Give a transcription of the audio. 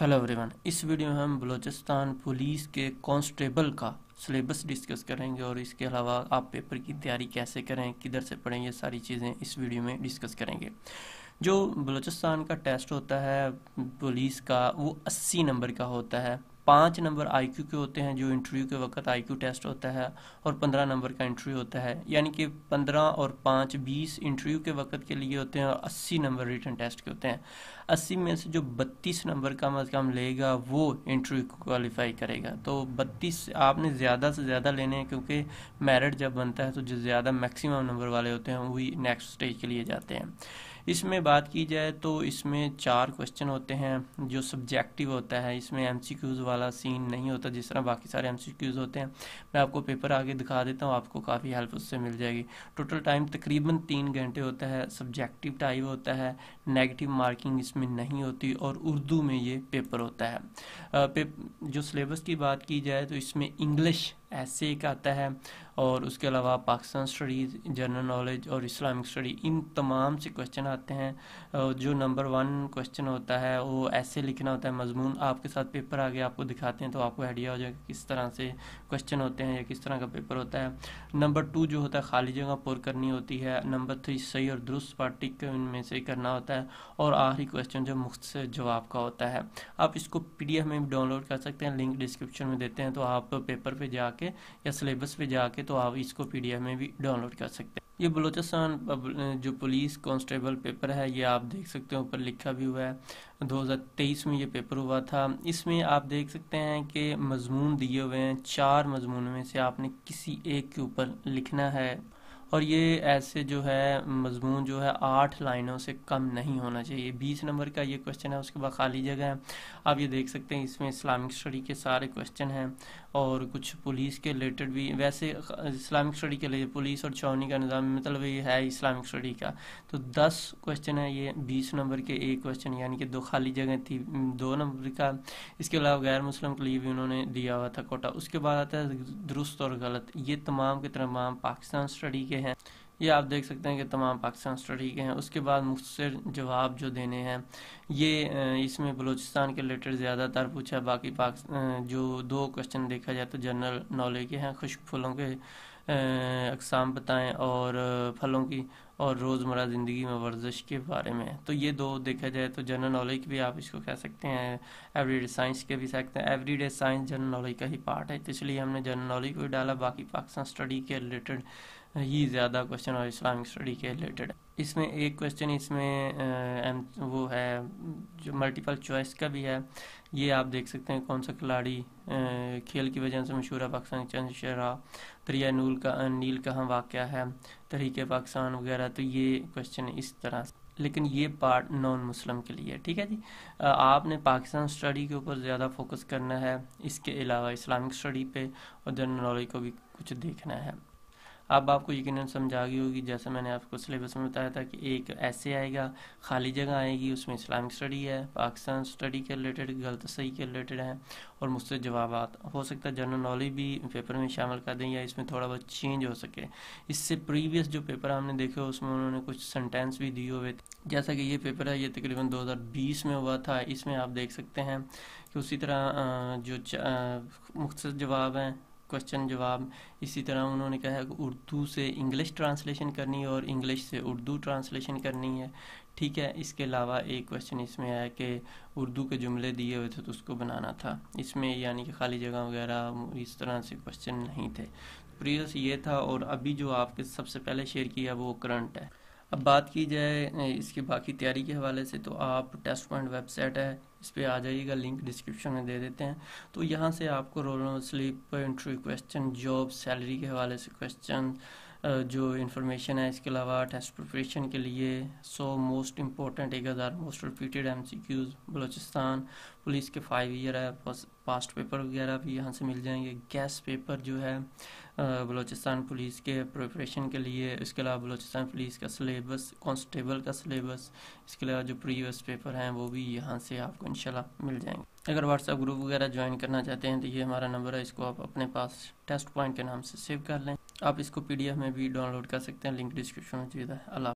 hello everyone इस video में हम बलूचिस्तान पुलिस के कांस्टेबल का सिलेबस डिस्कस करेंगे और इसके अलावा आप पेपर की तैयारी कैसे करें किधर से पढ़ें ये सारी चीज़ें इस वीडियो में डिस्कस करेंगे जो बलूचिस्तान का टेस्ट होता है पुलिस का वो 80 नंबर का होता है पाँच नंबर आईक्यू के होते हैं जो इंटरव्यू के वक्त आईक्यू टेस्ट होता है और पंद्रह नंबर का इंटरव्यू होता है यानी कि पंद्रह और पाँच बीस इंटरव्यू के वक्त के लिए होते हैं और अस्सी नंबर रिटर्न टेस्ट के होते हैं अस्सी में से जो बत्तीस नंबर कम अज़ कम लेगा वो इंटरव्यू को क्वालिफाई करेगा तो बत्तीस आपने ज़्यादा से ज़्यादा लेने हैं क्योंकि मेरिट जब बनता है तो जो ज़्यादा मैक्सिमम नंबर वाले होते हैं वही नेक्स्ट स्टेज के लिए जाते हैं इसमें बात की जाए तो इसमें चार क्वेश्चन होते हैं जो सब्जेक्टिव होता है इसमें एम वाला सीन नहीं होता जिस तरह बाकी सारे एम होते हैं मैं आपको पेपर आगे दिखा देता हूँ आपको काफ़ी हेल्प उससे मिल जाएगी टोटल टाइम तकरीबन तीन घंटे होता है सब्जेक्टिव टाइप होता है नेगेटिव मार्किंग इसमें नहीं होती और उर्दू में ये पेपर होता है पे, जो सिलेबस की बात की जाए तो इसमें इंग्लिश एस एक आता है और उसके अलावा पाकिस्तान स्टडीज़ जनरल नॉलेज और इस्लामिक स्टडी इन तमाम से क्वेश्चन आते हैं जो नंबर वन क्वेश्चन होता है वो ऐसे लिखना होता है मजमून आपके साथ पेपर आगे आपको दिखाते हैं तो आपको आइडिया हो जाएगा किस तरह से क्वेश्चन होते हैं या किस तरह का पेपर होता है नंबर टू जो होता है खाली जगह पुर करनी होती है नंबर थ्री सही और दुरुस्त पार्टी उनमें से करना होता है और आखिरी क्वेश्चन जो मुख्त जवाब का होता है आप इसको पी में भी डाउनलोड कर सकते हैं लिंक डिस्क्रिप्शन में देते हैं तो आप पेपर पर जाके जाके या सिलेबस पे जाके तो आप इसको पी में भी डाउनलोड कर सकते हैं ये बलोचिस्तान जो पुलिस कांस्टेबल पेपर है ये आप देख सकते हैं ऊपर लिखा भी हुआ है 2023 में ये पेपर हुआ था इसमें आप देख सकते हैं कि मजमून दिए हुए हैं चार मजमून में से आपने किसी एक के ऊपर लिखना है और ये ऐसे जो है मजमून जो है आठ लाइनों से कम नहीं होना चाहिए बीस नंबर का ये क्वेश्चन है उसके बाद खाली जगह है आप ये देख सकते हैं इसमें इस्लामिक स्टडी के सारे क्वेश्चन हैं और कुछ पुलिस के रिलेटेड भी वैसे इस्लामिक स्टडी के लिए पुलिस और चौनी का निज़ाम मतलब ये है इस्लामिक स्टडी का तो दस क्वेश्चन है ये बीस नंबर के एक क्वेश्चन यानी कि दो खाली जगह थी दो नंबर का इसके अलावा गैर मुस्लिम के लिए भी उन्होंने दिया हुआ था कोटा उसके बाद आता है दुरुस्त और गलत ये तमाम के तमाम पाकिस्तान स्टडी के हैं ये आप देख सकते हैं कि तमाम पाकिस्तान स्टडी के हैं उसके बाद मुख्तर जवाब जो देने हैं ये इसमें बलूचिस्तान के रिलेटेड ज़्यादातर पूछा बाकी पाक जो दो क्वेश्चन देखा जाए तो जनरल नॉलेज के हैं खुश्क फलों के अकसाम बताएं और फलों की और रोज़मर्रा ज़िंदगी में वर्जिश के बारे में तो ये दो देखा जाए तो जनरल नॉलेज भी आप इसको कह सकते हैं एवरीडे साइंस के भी सकते हैं एवरीडे साइंस जनरल नॉलेज का ही पार्ट है तो इसलिए हमने जनरल नॉलेज को डाला बाकी पाकिस्तान स्टडी के रिलेटेड ही ज़्यादा क्वेश्चन और इस्लामिक स्टडी के रिलेटेड इसमें एक क्वेश्चन इसमें वो है जो मल्टीपल चॉइस का भी है ये आप देख सकते हैं कौन सा खिलाड़ी खेल की वजह से मशहूर है पाकिस्तान चंद शरा दरिया नूल का नील कहाँ वाक़ है तरीके पाकिस्तान वगैरह तो ये क्वेश्चन इस तरह से लेकिन ये पार्ट नॉन मुस्लिम के लिए ठीक है जी आपने पाकिस्तान स्टडी के ऊपर ज़्यादा फोकस करना है इसके अलावा इस्लामिक स्टडी पे और जनरल नॉलेज को भी कुछ देखना है अब आपको यकीन समझ आ गई होगी जैसे मैंने आपको सिलेबस में बताया था कि एक ऐसे आएगा खाली जगह आएगी उसमें इस्लामिक स्टडी है पाकिस्तान स्टडी के रिलेटेड गलत सही के रिलेटेड हैं और मुझसे जवाब हो सकता है जनरल नॉलेज भी पेपर में शामिल कर दें या इसमें थोड़ा बहुत चेंज हो सके इससे प्रीवियस जो पेपर हमने देखे उसमें उन्होंने कुछ सेंटेंस भी दिए हुए थे जैसा कि ये पेपर है ये तकरीबन 2020 में हुआ था इसमें आप देख सकते हैं कि उसी तरह जो मुख्तर जवाब हैं क्वेश्चन जवाब इसी तरह उन्होंने कहा है कि उर्दू से इंग्लिश ट्रांसलेशन करनी है और इंग्लिश से उर्दू ट्रांसलेशन करनी है ठीक है इसके अलावा एक क्वेश्चन इसमें है कि उर्दू के जुमले दिए हुए थे तो उसको बनाना था इसमें यानी कि खाली जगह वगैरह इस तरह से क्वेश्चन नहीं थे तो प्रीवियस ये था और अभी जो आपके सबसे पहले शेयर किया वो करंट है अब बात की जाए इसकी बाकी तैयारी के हवाले से तो आप टेस्ट पॉइंट वेबसाइट है इस पर आ जाइएगा लिंक डिस्क्रिप्शन में दे देते हैं तो यहाँ से आपको roll number slip interview question job salary के हवाले से क्वेश्चन जो इन्फॉर्मेशन है इसके अलावा टेस्ट प्रिपरेशन के लिए सो मोस्ट इम्पोर्टेंट एक हज़ार most repeated M C Qs Balochistan police के फाइव ईयर है पास्ट पेपर वगैरह भी यहाँ से मिल जाएंगे गैस पेपर जो है बलोचिस्तान पुलिस के प्रिपरेशन के लिए इसके अलावा बलोचिस्तान पुलिस का सलेबस कॉन्स्टेबल का सलेबस इसके अलावा जो प्रीवियस पेपर हैं वो भी यहाँ से आपको इन मिल जाएंगे अगर व्हाट्सअप ग्रुप वगैरह ज्वाइन करना चाहते हैं तो ये हमारा नंबर है इसको आप अपने पास टेस्ट पॉइंट के नाम से सेव कर लें आप इसको पी में भी डाउनलोड कर सकते हैं लिंक डिस्क्रिप्शन में चाहिए अल्लाह